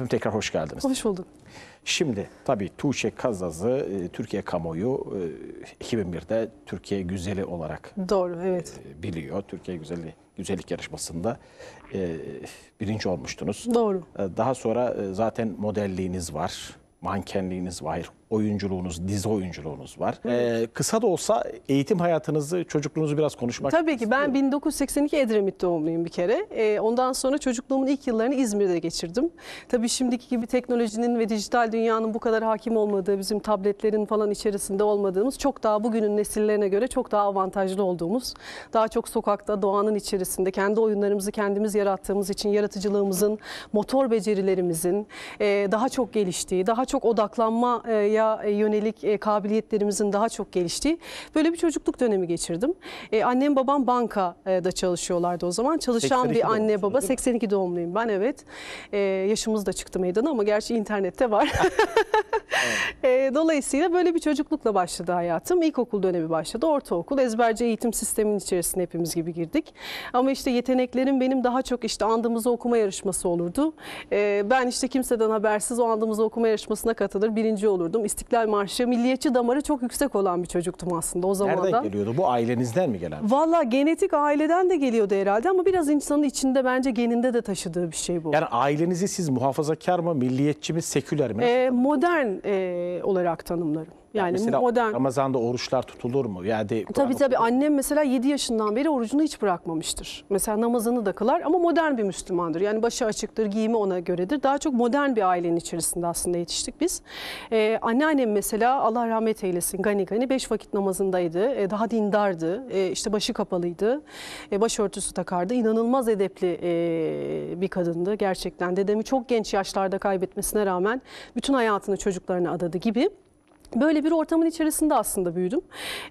Efendim tekrar hoş geldiniz. Hoş bulduk. Şimdi tabii Tuğçe Kazaz'ı e, Türkiye kamuoyu e, 2001'de Türkiye Güzeli olarak Doğru, evet. E, biliyor. Türkiye Güzeli Güzellik Yarışması'nda e, birinci olmuştunuz. Doğru. Daha sonra zaten modelliğiniz var, mankenliğiniz var, oyunculuğunuz, dizi oyunculuğunuz var. Ee, kısa da olsa eğitim hayatınızı, çocukluğunuzu biraz konuşmak Tabii ki ben 1982 Edremit doğumluyum bir kere. Ee, ondan sonra çocukluğumun ilk yıllarını İzmir'de geçirdim. Tabii şimdiki gibi teknolojinin ve dijital dünyanın bu kadar hakim olmadığı, bizim tabletlerin falan içerisinde olmadığımız, çok daha bugünün nesillerine göre çok daha avantajlı olduğumuz, daha çok sokakta, doğanın içerisinde kendi oyunlarımızı kendimiz yarattığımız için yaratıcılığımızın, motor becerilerimizin e, daha çok geliştiği, daha çok odaklanma e, okumaya e, yönelik e, kabiliyetlerimizin daha çok geliştiği böyle bir çocukluk dönemi geçirdim. E, annem babam bankada çalışıyorlardı o zaman. Çalışan bir anne baba. 82 doğumluyum ben evet. Yaşımız da çıktı meydana ama gerçi internette var. evet. Dolayısıyla böyle bir çocuklukla başladı hayatım. İlkokul dönemi başladı. Ortaokul ezberci eğitim sistemin içerisine hepimiz gibi girdik. Ama işte yeteneklerim benim daha çok işte andığımız okuma yarışması olurdu. Ben işte kimseden habersiz o andığımız okuma yarışmasına katılır birinci olurdum. İstiklal Marşı, milliyetçi damarı çok yüksek olan bir çocuktum aslında o zaman Nereden geliyordu? Bu ailenizden mi gelen? Valla genetik aileden de geliyordu herhalde ama biraz insanın içinde bence geninde de taşıdığı bir şey bu. Yani ailenizi siz muhafazakar mı, milliyetçi mi, seküler mi? Ee, modern e, olarak tanımlarım. Yani mesela modern. Ramazan'da oruçlar tutulur mu? Yani tabii tabii annem mesela 7 yaşından beri orucunu hiç bırakmamıştır. Mesela namazını da kılar ama modern bir Müslümandır. Yani başı açıktır, giyimi ona göredir. Daha çok modern bir ailenin içerisinde aslında yetiştik biz. Ee, anneannem mesela Allah rahmet eylesin gani gani 5 vakit namazındaydı. Ee, daha dindardı. Ee, işte başı kapalıydı. Ee, başörtüsü takardı. İnanılmaz edepli e, bir kadındı gerçekten. Dedemi çok genç yaşlarda kaybetmesine rağmen bütün hayatını çocuklarına adadı gibi. Böyle bir ortamın içerisinde aslında büyüdüm.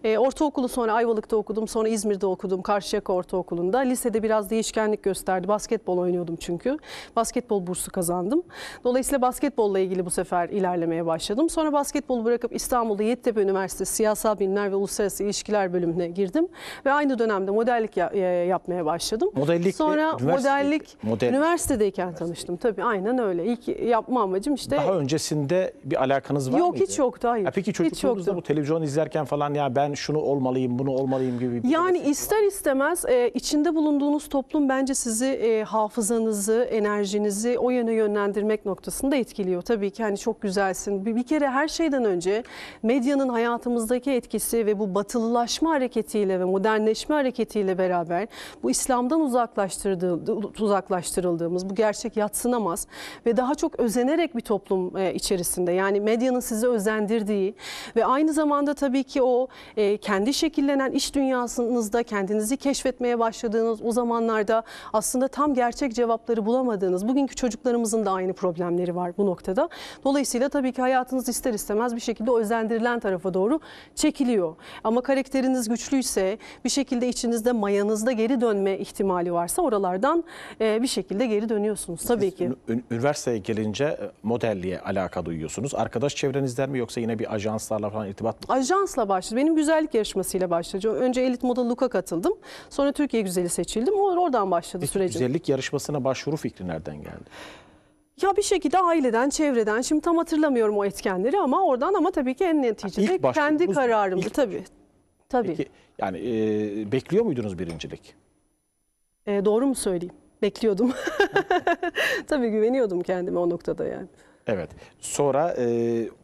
E, ortaokulu sonra Ayvalık'ta okudum, sonra İzmir'de okudum, Karşıyaka Ortaokulu'nda. Lisede biraz değişkenlik gösterdi. Basketbol oynuyordum çünkü. Basketbol bursu kazandım. Dolayısıyla basketbolla ilgili bu sefer ilerlemeye başladım. Sonra basketbolu bırakıp İstanbul'da Yeditepe Üniversitesi Siyasal Bilimler ve Uluslararası İlişkiler bölümüne girdim. Ve aynı dönemde modellik ya, e, yapmaya başladım. Modellik sonra üniversite, modellik model. üniversitedeyken üniversite. tanıştım. Tabii aynen öyle. İlk yapma amacım işte. Daha öncesinde bir alakanız var Yok, mıydı? Yok hiç yoktu hayır. Ya peki çocukluğunuzda bu televizyon izlerken falan ya ben şunu olmalıyım, bunu olmalıyım gibi bir Yani ister istemez e, içinde bulunduğunuz toplum bence sizi e, hafızanızı, enerjinizi o yöne yönlendirmek noktasında etkiliyor. Tabii ki hani çok güzelsin. Bir, bir kere her şeyden önce medyanın hayatımızdaki etkisi ve bu batılılaşma hareketiyle ve modernleşme hareketiyle beraber bu İslam'dan uzaklaştırdığı, uzaklaştırıldığımız bu gerçek yatsınamaz ve daha çok özenerek bir toplum e, içerisinde yani medyanın sizi özendirdiği ettiği ve aynı zamanda tabii ki o e, kendi şekillenen iş dünyasınızda kendinizi keşfetmeye başladığınız o zamanlarda aslında tam gerçek cevapları bulamadığınız bugünkü çocuklarımızın da aynı problemleri var bu noktada. Dolayısıyla tabii ki hayatınız ister istemez bir şekilde özendirilen tarafa doğru çekiliyor. Ama karakteriniz güçlüyse bir şekilde içinizde mayanızda geri dönme ihtimali varsa oralardan e, bir şekilde geri dönüyorsunuz tabii ki. Üniversiteye gelince e, modelliğe alaka duyuyorsunuz. Arkadaş çevrenizden mi yoksa yine bir bir ajanslarla falan irtibat mı? Ajansla başladı. Benim güzellik yarışmasıyla başladı. Önce Elit model Luka katıldım. Sonra Türkiye Güzeli seçildim. Oradan başladı Peki, sürecim. Güzellik yarışmasına başvuru fikri nereden geldi? Ya bir şekilde aileden, çevreden. Şimdi tam hatırlamıyorum o etkenleri ama oradan ama tabii ki en neticede ilk kendi kararımdı ilk... tabii. Tabii. Peki, yani e, bekliyor muydunuz birincilik? E, doğru mu söyleyeyim? Bekliyordum. tabii güveniyordum kendime o noktada yani. Evet. Sonra e,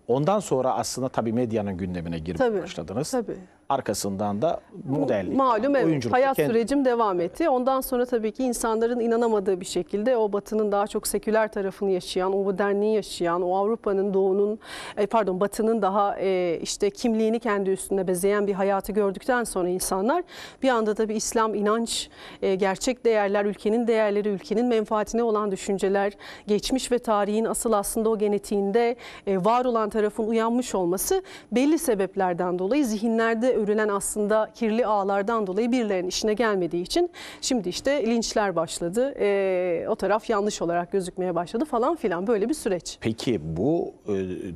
Ondan sonra aslında tabii medyanın gündemine girip tabii, başladınız. Tabii. Arkasından da model, Malum evet, oyunculuk. Hayat kendi... sürecim devam etti. Ondan sonra tabii ki insanların inanamadığı bir şekilde o batının daha çok seküler tarafını yaşayan, o modernliği yaşayan, o Avrupa'nın, doğunun, e, pardon batının daha e, işte kimliğini kendi üstünde bezeyen bir hayatı gördükten sonra insanlar bir anda tabii İslam, inanç, e, gerçek değerler, ülkenin değerleri, ülkenin menfaatine olan düşünceler, geçmiş ve tarihin asıl aslında o genetiğinde var olan tarafın uyanmış olması belli sebeplerden dolayı zihinlerde örülen aslında kirli ağlardan dolayı birilerinin işine gelmediği için şimdi işte linçler başladı. E, o taraf yanlış olarak gözükmeye başladı falan filan böyle bir süreç. Peki bu e,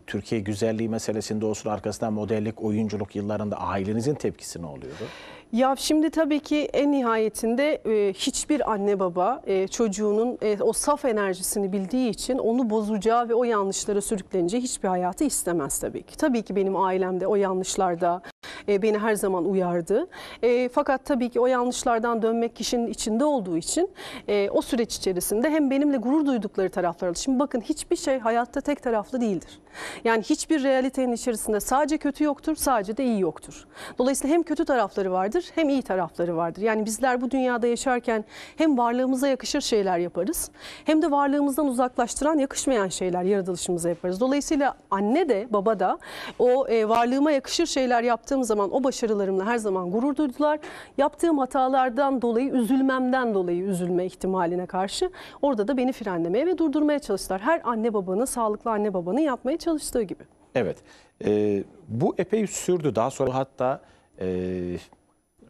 Türkiye güzelliği meselesinde olsun arkasından modellik, oyunculuk yıllarında ailenizin tepkisi ne oluyordu? Ya şimdi tabii ki en nihayetinde e, hiçbir anne baba e, çocuğunun e, o saf enerjisini bildiği için onu bozacağı ve o yanlışlara sürüklenince hiçbir hayatı istemez tabii ki. Tabii ki benim ailemde o yanlışlarda e, beni her zaman uyardı. E, fakat tabii ki o yanlışlardan dönmek kişinin içinde olduğu için e, o süreç içerisinde hem benimle gurur duydukları taraflar. Şimdi bakın hiçbir şey hayatta tek taraflı değildir. Yani hiçbir realitenin içerisinde sadece kötü yoktur, sadece de iyi yoktur. Dolayısıyla hem kötü tarafları vardır hem iyi tarafları vardır. Yani bizler bu dünyada yaşarken hem varlığımıza yakışır şeyler yaparız hem de varlığımızdan uzaklaştıran yakışmayan şeyler yaratılışımıza yaparız. Dolayısıyla anne de baba da o e, varlığıma yakışır şeyler yaptığım zaman o başarılarımla her zaman gurur duydular. Yaptığım hatalardan dolayı üzülmemden dolayı üzülme ihtimaline karşı orada da beni frenlemeye ve durdurmaya çalıştılar. Her anne babanın sağlıklı anne babanın yapmayı çalıştığı gibi. Evet. E, bu epey sürdü. Daha sonra hatta e,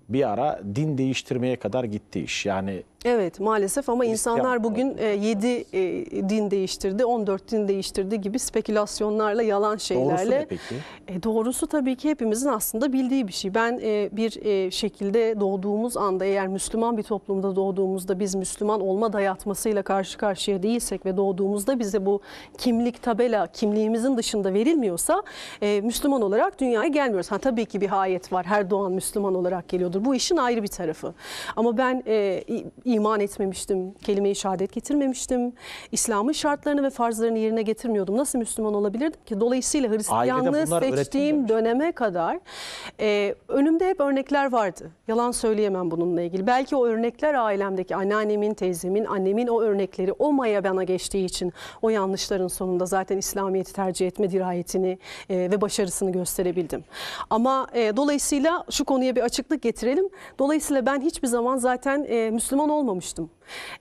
bir ara din değiştirmeye kadar gitti iş. Yani Evet maalesef ama insanlar bugün e, 7 e, din değiştirdi, 14 din değiştirdi gibi spekülasyonlarla, yalan şeylerle. Doğrusu ne peki? E, doğrusu tabii ki hepimizin aslında bildiği bir şey. Ben e, bir şekilde doğduğumuz anda eğer Müslüman bir toplumda doğduğumuzda biz Müslüman olma dayatmasıyla karşı karşıya değilsek ve doğduğumuzda bize bu kimlik tabela kimliğimizin dışında verilmiyorsa Müslüman olarak dünyaya gelmiyoruz. Ha tabii ki bir hayet var. Her doğan Müslüman olarak geliyordur. Bu işin ayrı bir tarafı. Ama ben iman etmemiştim, kelime-i şehadet getirmemiştim, İslam'ın şartlarını ve farzlarını yerine getirmiyordum. Nasıl Müslüman olabilirdim ki? Dolayısıyla Hristiyanlığı seçtiğim döneme kadar e, önümde hep örnekler vardı. Yalan söyleyemem bununla ilgili. Belki o örnekler ailemdeki anneannemin, teyzemin, annemin o örnekleri o maya bana geçtiği için o yanlışların sonunda zaten İslamiyet'i tercih etme dirayetini e, ve başarısını gösterebildim. Ama e, dolayısıyla şu konuya bir açıklık getirelim. Dolayısıyla ben hiçbir zaman zaten e, Müslüman olmadım olmamıştım.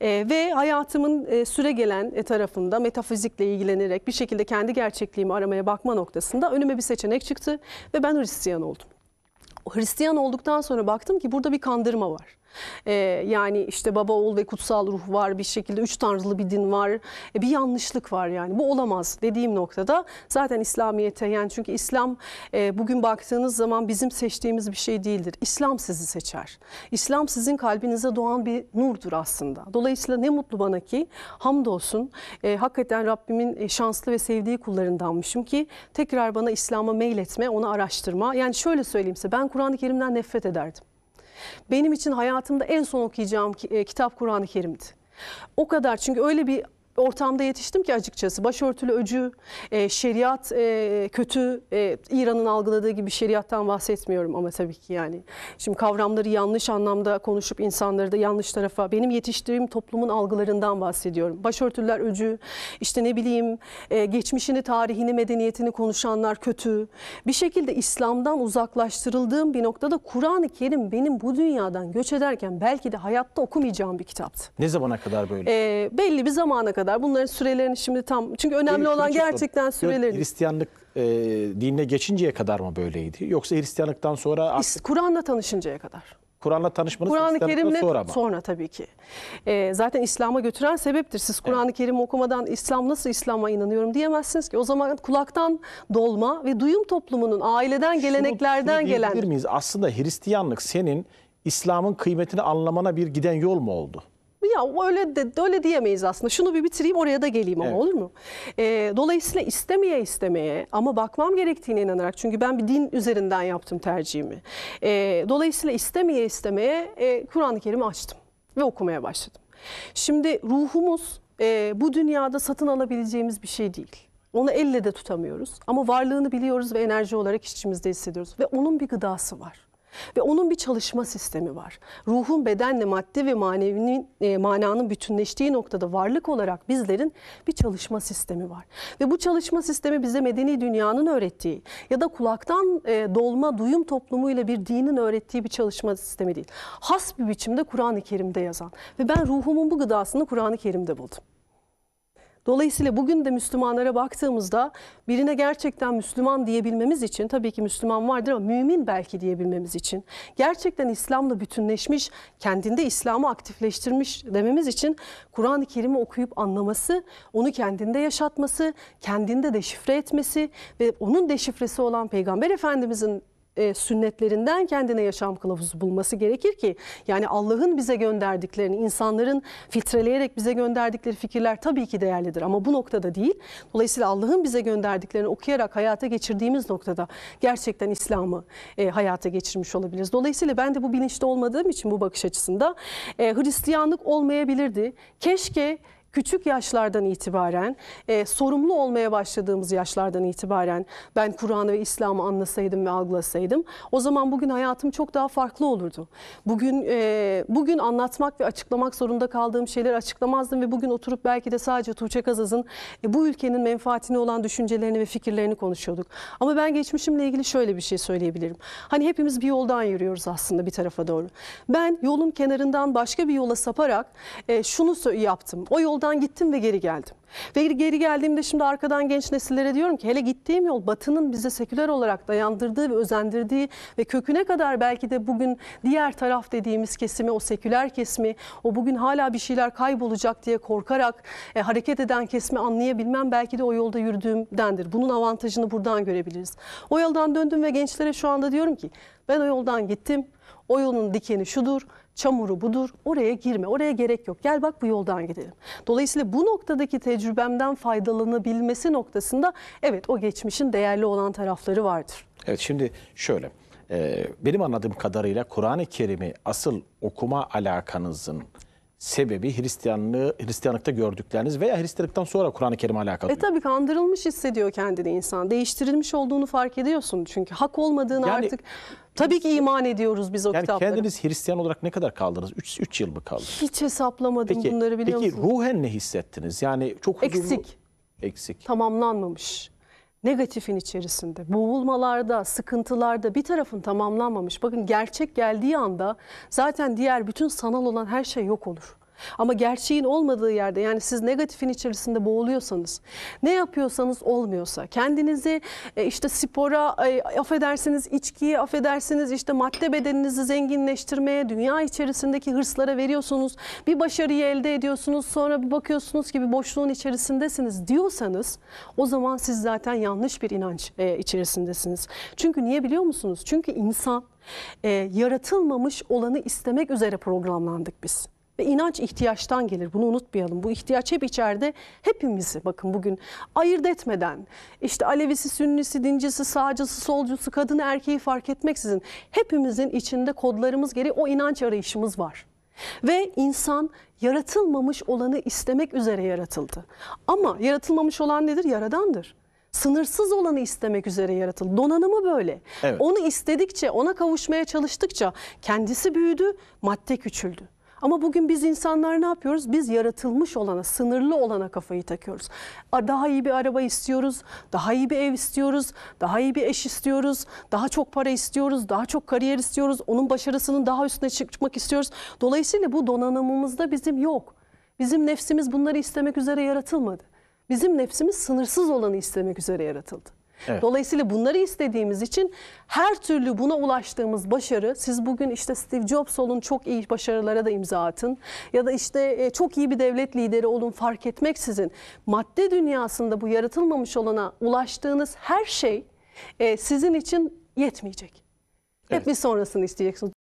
E, ve hayatımın e, süre gelen e, tarafında metafizikle ilgilenerek bir şekilde kendi gerçekliğimi aramaya bakma noktasında önüme bir seçenek çıktı ve ben Hristiyan oldum. Hristiyan olduktan sonra baktım ki burada bir kandırma var. Ee, yani işte baba, oğul ve kutsal ruh var bir şekilde üç tanrılı bir din var. E, bir yanlışlık var yani bu olamaz dediğim noktada zaten İslamiyet'e yani çünkü İslam e, bugün baktığınız zaman bizim seçtiğimiz bir şey değildir. İslam sizi seçer. İslam sizin kalbinize doğan bir nurdur aslında. Dolayısıyla ne mutlu bana ki hamdolsun e, hakikaten Rabbimin e, şanslı ve sevdiği kullarındanmışım ki tekrar bana İslam'a mail etme, onu araştırma. Yani şöyle söyleyeyimse ben Kur'an-ı Kerim'den nefret ederdim benim için hayatımda en son okuyacağım e, kitap Kur'an-ı Kerim'di. O kadar çünkü öyle bir ortamda yetiştim ki açıkçası. Başörtülü öcü, e, şeriat e, kötü, e, İran'ın algıladığı gibi şeriattan bahsetmiyorum ama tabii ki yani. Şimdi kavramları yanlış anlamda konuşup insanları da yanlış tarafa, benim yetiştirdiğim toplumun algılarından bahsediyorum. Başörtüler öcü, işte ne bileyim e, geçmişini, tarihini, medeniyetini konuşanlar kötü. Bir şekilde İslam'dan uzaklaştırıldığım bir noktada Kur'an-ı Kerim benim bu dünyadan göç ederken belki de hayatta okumayacağım bir kitaptı. Ne zamana kadar böyle? E, belli bir zamana kadar kadar. Bunların sürelerini şimdi tam çünkü önemli olan gerçekten sürelerin. Hristiyanlık e, dinine geçinceye kadar mı böyleydi? Yoksa Hristiyanlıktan sonra artık... Kur'an'la tanışıncaya kadar. Kur'an'la tanışmanız Kur'an-ı Kerim'le sonra mı? Sonra tabii ki. Ee, zaten İslam'a götüren sebeptir. Siz Kur'an-ı evet. Kerim okumadan İslam nasıl İslam'a inanıyorum diyemezsiniz ki. O zaman kulaktan dolma ve duyum toplumunun aileden, şunu, geleneklerden şunu gelen. miyiz? Aslında Hristiyanlık senin İslam'ın kıymetini anlamana bir giden yol mu oldu? Ya öyle de öyle diyemeyiz aslında. Şunu bir bitireyim oraya da geleyim ama evet. olur mu? E, dolayısıyla istemeye istemeye ama bakmam gerektiğine inanarak çünkü ben bir din üzerinden yaptım tercihimi. E, dolayısıyla istemeye istemeye e, Kur'an-ı Kerim'i açtım ve okumaya başladım. Şimdi ruhumuz e, bu dünyada satın alabileceğimiz bir şey değil. Onu elle de tutamıyoruz ama varlığını biliyoruz ve enerji olarak içimizde hissediyoruz ve onun bir gıdası var. Ve onun bir çalışma sistemi var. Ruhun bedenle maddi ve manevinin e, mananın bütünleştiği noktada varlık olarak bizlerin bir çalışma sistemi var. Ve bu çalışma sistemi bize medeni dünyanın öğrettiği ya da kulaktan e, dolma duyum toplumuyla bir dinin öğrettiği bir çalışma sistemi değil. Has bir biçimde Kur'an-ı Kerim'de yazan ve ben ruhumun bu gıdasını Kur'an-ı Kerim'de buldum. Dolayısıyla bugün de Müslümanlara baktığımızda birine gerçekten Müslüman diyebilmemiz için tabii ki Müslüman vardır ama mümin belki diyebilmemiz için gerçekten İslam'la bütünleşmiş, kendinde İslam'ı aktifleştirmiş dememiz için Kur'an-ı Kerim'i okuyup anlaması, onu kendinde yaşatması, kendinde deşifre etmesi ve onun deşifresi olan Peygamber Efendimizin e, sünnetlerinden kendine yaşam kılavuzu bulması gerekir ki yani Allah'ın bize gönderdiklerini insanların filtreleyerek bize gönderdikleri fikirler tabii ki değerlidir ama bu noktada değil. Dolayısıyla Allah'ın bize gönderdiklerini okuyarak hayata geçirdiğimiz noktada gerçekten İslam'ı e, hayata geçirmiş olabiliriz. Dolayısıyla ben de bu bilinçte olmadığım için bu bakış açısında e, Hristiyanlık olmayabilirdi. Keşke küçük yaşlardan itibaren, e, sorumlu olmaya başladığımız yaşlardan itibaren ben Kur'an'ı ve İslam'ı anlasaydım ve algılasaydım o zaman bugün hayatım çok daha farklı olurdu. Bugün e, bugün anlatmak ve açıklamak zorunda kaldığım şeyler açıklamazdım ve bugün oturup belki de sadece Tuğçe Kazaz'ın e, bu ülkenin menfaatine olan düşüncelerini ve fikirlerini konuşuyorduk. Ama ben geçmişimle ilgili şöyle bir şey söyleyebilirim. Hani hepimiz bir yoldan yürüyoruz aslında bir tarafa doğru. Ben yolun kenarından başka bir yola saparak e, şunu yaptım. O yoldan Baştan gittim ve geri geldim. Ve geri geldiğimde şimdi arkadan genç nesillere diyorum ki hele gittiğim yol batının bize seküler olarak dayandırdığı ve özendirdiği ve köküne kadar belki de bugün diğer taraf dediğimiz kesimi o seküler kesimi o bugün hala bir şeyler kaybolacak diye korkarak e, hareket eden kesimi anlayabilmem belki de o yolda yürüdüğümdendir. Bunun avantajını buradan görebiliriz. O yoldan döndüm ve gençlere şu anda diyorum ki ben o yoldan gittim. O yolun dikeni şudur çamuru budur. Oraya girme, oraya gerek yok. Gel bak bu yoldan gidelim. Dolayısıyla bu noktadaki tecrübemden faydalanabilmesi noktasında evet o geçmişin değerli olan tarafları vardır. Evet şimdi şöyle e, benim anladığım kadarıyla Kur'an-ı Kerim'i asıl okuma alakanızın sebebi Hristiyanlığı, Hristiyanlıkta gördükleriniz veya Hristiyanlıktan sonra Kur'an-ı Kerim'e alakalı. E tabii kandırılmış hissediyor kendini insan. Değiştirilmiş olduğunu fark ediyorsun çünkü. Hak olmadığını yani, artık Tabii ki iman ediyoruz biz o yani kitaplara. Yani kendiniz Hristiyan olarak ne kadar kaldınız? 3 3 yıl mı kaldınız? Hiç hesaplamadım peki, bunları biliyor peki, musunuz? Peki ruhen ne hissettiniz? Yani çok huzurlu... eksik. Eksik. Tamamlanmamış. Negatifin içerisinde, boğulmalarda, sıkıntılarda bir tarafın tamamlanmamış. Bakın gerçek geldiği anda zaten diğer bütün sanal olan her şey yok olur. Ama gerçeğin olmadığı yerde yani siz negatifin içerisinde boğuluyorsanız, ne yapıyorsanız olmuyorsa, kendinizi e, işte spora, affedersiniz içkiye, affedersiniz işte madde bedeninizi zenginleştirmeye, dünya içerisindeki hırslara veriyorsunuz, bir başarıyı elde ediyorsunuz, sonra bir bakıyorsunuz ki bir boşluğun içerisindesiniz diyorsanız o zaman siz zaten yanlış bir inanç e, içerisindesiniz. Çünkü niye biliyor musunuz? Çünkü insan e, yaratılmamış olanı istemek üzere programlandık biz. Ve inanç ihtiyaçtan gelir. Bunu unutmayalım. Bu ihtiyaç hep içeride hepimizi bakın bugün ayırt etmeden işte Alevisi, Sünnisi, dincisi, sağcısı, solcusu, kadını, erkeği fark etmeksizin hepimizin içinde kodlarımız gereği o inanç arayışımız var. Ve insan yaratılmamış olanı istemek üzere yaratıldı. Ama yaratılmamış olan nedir? Yaradandır sınırsız olanı istemek üzere yaratıldı. Donanımı böyle. Evet. Onu istedikçe, ona kavuşmaya çalıştıkça kendisi büyüdü, madde küçüldü. Ama bugün biz insanlar ne yapıyoruz? Biz yaratılmış olana, sınırlı olana kafayı takıyoruz. Daha iyi bir araba istiyoruz, daha iyi bir ev istiyoruz, daha iyi bir eş istiyoruz, daha çok para istiyoruz, daha çok kariyer istiyoruz, onun başarısının daha üstüne çıkmak istiyoruz. Dolayısıyla bu donanımımızda bizim yok. Bizim nefsimiz bunları istemek üzere yaratılmadı. Bizim nefsimiz sınırsız olanı istemek üzere yaratıldı. Evet. Dolayısıyla bunları istediğimiz için her türlü buna ulaştığımız başarı siz bugün işte Steve Jobs olun çok iyi başarılara da imza atın ya da işte e, çok iyi bir devlet lideri olun fark etmeksizin madde dünyasında bu yaratılmamış olana ulaştığınız her şey e, sizin için yetmeyecek. Evet. Hep bir sonrasını isteyeceksiniz.